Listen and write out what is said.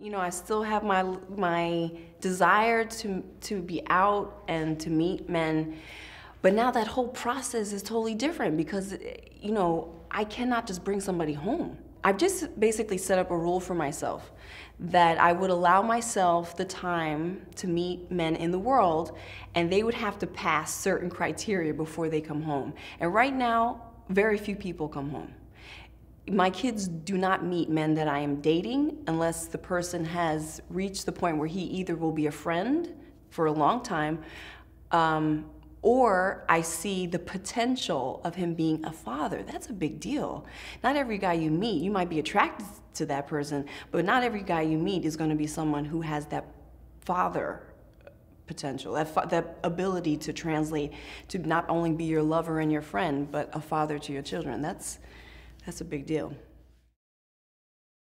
You know, I still have my my desire to to be out and to meet men, but now that whole process is totally different because you know, I cannot just bring somebody home. I've just basically set up a rule for myself that I would allow myself the time to meet men in the world and they would have to pass certain criteria before they come home. And right now, very few people come home my kids do not meet men that I am dating unless the person has reached the point where he either will be a friend for a long time um, or I see the potential of him being a father. That's a big deal. Not every guy you meet, you might be attracted to that person, but not every guy you meet is going to be someone who has that father potential, that, fa that ability to translate to not only be your lover and your friend, but a father to your children. That's that's a big deal.